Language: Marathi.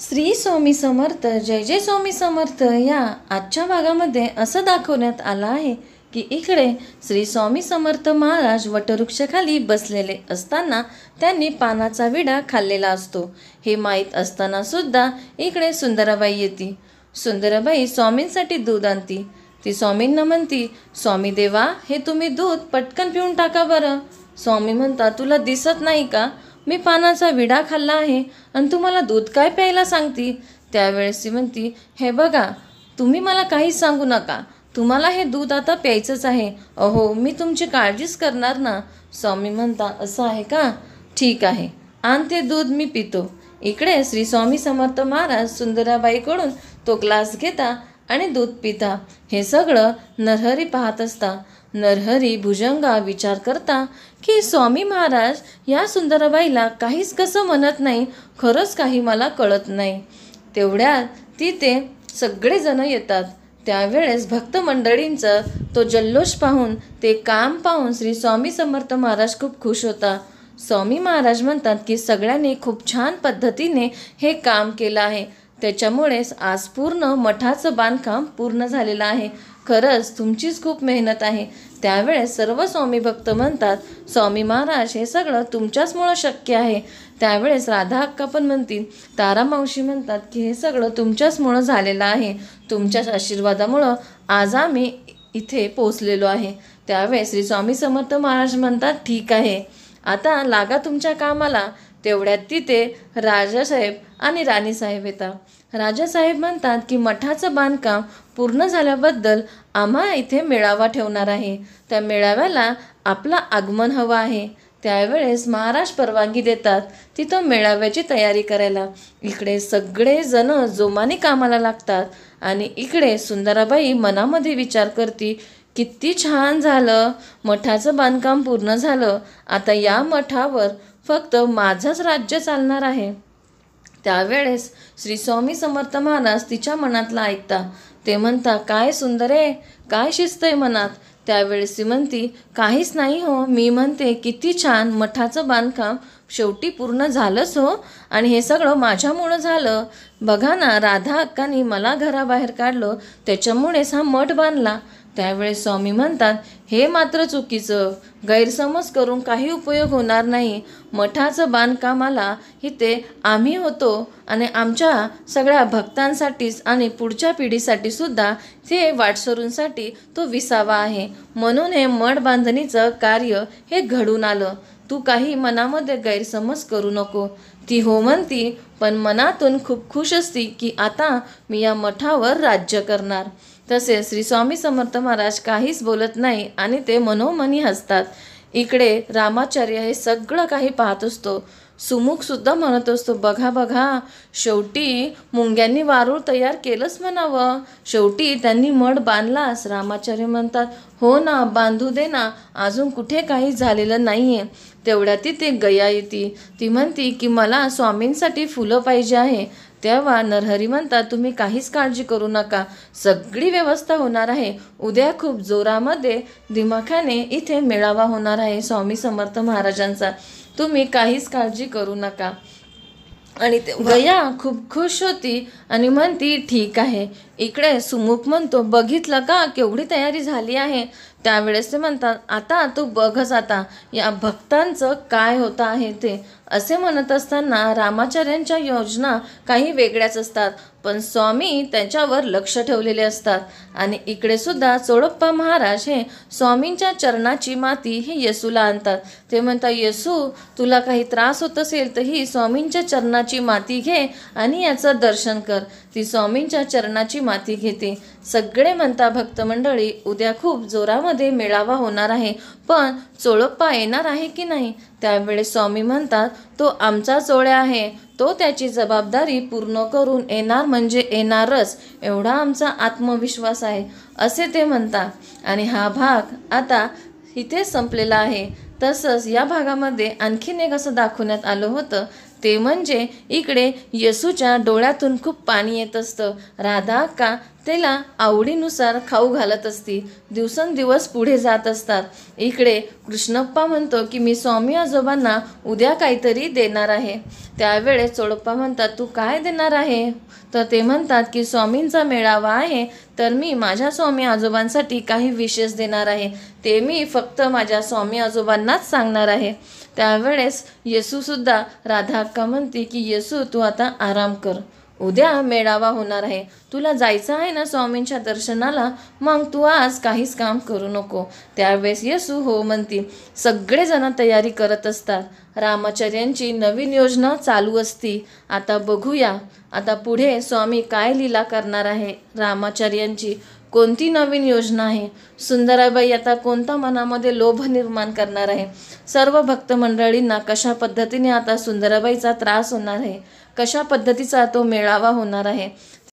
श्री स्वामी समर्थ जय जय स्वामी समर्थ या आजच्या भागामध्ये असं दाखवण्यात आलं आहे की इकडे श्री स्वामी समर्थ महाराज वटवृक्षाखाली बसलेले असताना त्यांनी पानाचा विडा खाल्लेला असतो हे माहीत असताना सुद्धा इकडे सुंदराबाई येते सुंदराबाई स्वामींसाठी दूध आणती ती स्वामींना म्हणती स्वामी देवा हे तुम्ही दूध पटकन पिऊन टाका बरं स्वामी म्हणता तुला दिसत नाही का मी पानाचा विडा खाल्ला आहे आणि तू मला दूध काय प्यायला सांगती त्यावेळेस ती म्हणती हे बघा तुम्ही मला काहीच सांगू नका तुम्हाला हे दूध आता प्यायचंच आहे अहो मी तुमची काळजीच करणार ना स्वामी म्हणता असं आहे का ठीक आहे आण ते दूध मी पितो इकडे श्री स्वामी समर्थ महाराज सुंदराबाईकडून तो ग्लास घेता आणि दूध पिता हे सगळं नरहरी पाहत असता नरहरी भुजंगा विचार करता की स्वामी महाराज या सुंदराबाईला काहीच कसं म्हणत नाही खरंच काही मला कळत नाही तेवढ्यात तिथे सगळेजण येतात त्यावेळेस भक्त मंडळींचं तो जल्लोष पाहून ते काम पाहून श्री स्वामी समर्थ महाराज खूप खुश होता स्वामी महाराज म्हणतात की सगळ्यांनी खूप छान पद्धतीने हे काम केलं आहे त्याच्यामुळेच आज पूर्ण मठाचं बांधकाम पूर्ण झालेलं आहे खरंच तुमचीच खूप मेहनत आहे त्यावेळेस सर्व स्वामी भक्त म्हणतात स्वामी महाराज हे सगळं तुमच्याचमुळं शक्य आहे त्यावेळेस राधा अक्का पण म्हणतील तारा मावशी म्हणतात की हे सगळं तुमच्याचमुळं झालेलं आहे तुमच्याच आशीर्वादामुळं आज आम्ही इथे पोचलेलो आहे त्यावेळेस श्री स्वामी समर्थ महाराज म्हणतात ठीक आहे आता लागा तुमच्या कामाला तेवढ्यात तिथे राजासाहेब आणि राणीसाहेब येतात राजासाहेब म्हणतात की मठाचं बांधकाम पूर्ण झाल्याबद्दल आम्हा इथे मेळावा ठेवणार आहे त्या मेळाव्याला आपला आगमन हवं आहे त्यावेळेस महाराज परवानगी देतात तिथं मेळाव्याची तयारी करायला इकडे सगळेजण जोमाने कामाला लागतात आणि इकडे सुंदराबाई मनामध्ये विचार करती किती छान झालं मठाचं बांधकाम पूर्ण झालं आता या मठावर फक्त माझंच राज्य चालणार आहे त्यावेळेस श्री स्वामी समर्थ महाराज तिच्या मनातला ऐकता ते म्हणता काय सुंदर आहे काय शिस्त आहे मनात त्यावेळेस ती म्हणती काहीच नाही हो मी म्हणते किती छान मठाचं बांधकाम शेवटी पूर्ण झालंच हो आणि हे सगळं माझ्यामुळं झालं बघा ना राधा अक्कानी मला घराबाहेर काढलं त्याच्यामुळेच हा मठ बांधला त्यावेळेस स्वामी म्हणतात हे मात्र चुकीचं गैरसमज करून काही उपयोग होणार नाही मठाचं बांधकामाला इथे आम्ही होतो आणि आमच्या सगळ्या भक्तांसाठीच आणि पुढच्या पिढीसाठी सुद्धा ते वाटसरूंसाठी तो विसावा आहे म्हणून हे मठ बांधणीचं कार्य हे घडून आलं तू काही मनामध्ये गैरसमज करू नको ती हो म्हणती पण मनातून खूप खुश असती की आता मी या मठावर राज्य करणार तसेच श्री स्वामी समर्थ महाराज काहीच बोलत नाही आणि ते मनोमनी हसतात इकडे रामाचार्य हे सगळं काही पाहत असतो सुद्धा म्हणत असतो बघा बघा शेवटी मुंग्यांनी वारूळ तयार केलंच म्हणावं शेवटी त्यांनी मड बांधलास रामाचार्य म्हणतात हो ना बांधू दे ना अजून कुठे काही झालेलं नाही आहे तेवढ्यात ती ते गया येते ती म्हणती की मला स्वामींसाठी फुलं पाहिजे आहे तेव्हा नरहरी म्हणतात तुम्ही काहीच काळजी करू नका सगळी व्यवस्था होणार आहे उद्या खूप जोरामध्ये दिमाखाने इथे मेळावा होणार आहे स्वामी समर्थ महाराजांचा तुम्ही काहीच काळजी करू नका आणि वया खूप खुश होती आणि म्हणती ठीक आहे इकडे सुमुख म्हणतो बघितलं का केवढी तयारी झाली आहे त्यावेळेस ते म्हणतात आता तू बघच आता या भक्तांचं काय होतं आहे ते असे म्हणत असताना रामाचार्यांच्या योजना काही वेगळ्याच असतात पण स्वामी त्यांच्यावर लक्ष ठेवलेले असतात आणि इकडे सुद्धा चोडप्पा महाराज हे स्वामींच्या चरणाची माती ही येसूला आणतात ते म्हणतात येसू तुला काही त्रास होत असेल तर ही स्वामींच्या चरणाची माती घे आणि याचं दर्शन कर ती स्वामींच्या चरणाची माती घेते सगळे म्हणता भक्त मंडळी उद्या खूप जोरामध्ये मेळावा होणार आहे पण चोळप्पा येणार आहे की नाही त्यावेळेस स्वामी म्हणतात तो आमचा चोळ्या आहे तो त्याची जबाबदारी पूर्ण करून येणार म्हणजे येणारच एवढा आमचा आत्मविश्वास आहे असे ते म्हणतात आणि हा भाग आता इथे संपलेला आहे तसंच या भागामध्ये आणखीन एक असं दाखवण्यात आलं होतं ते म्हणजे इकडे येसूच्या डोळ्यातून खूप पाणी येत असतं राधा का त्याला आवडीनुसार खाऊ घालत असती दिवसेंदिवस पुढे जात असतात इकडे कृष्णप्पा म्हणतो की मी स्वामी आजोबांना उद्या काहीतरी देणार आहे त्यावेळेस चोडप्पा म्हणतात तू काय देणार आहे तर ते म्हणतात की स्वामींचा मेळावा आहे तर मी माझ्या स्वामी आजोबांसाठी काही विशेष देणार आहे ते मी फक्त माझ्या स्वामी आजोबांनाच सांगणार आहे त्यावेळेस येसूसुद्धा राधा काका म्हणते की येसू तू आता आराम कर उद्या मेळावा होणार आहे तुला जायचं आहे ना स्वामींच्या दर्शनाला मग तू आज काहीच काम करू नको त्यावेळेस येसू हो म्हणतील सगळेजण तयारी करत असतात रामाचार्यांची नवीन योजना चालू असती आता बघूया आता पुढे स्वामी काय लीला करणार आहे रामाचार्यांची कोणती नवीन योजना आहे सुंदराबाई आता कोणता मनामध्ये लोभ निर्माण करणार आहे सर्व भक्त मंडळींना कशा पद्धतीने आता सुंदराबाईचा त्रास होणार आहे कशा पद्धतीचा तो मेळावा होणार आहे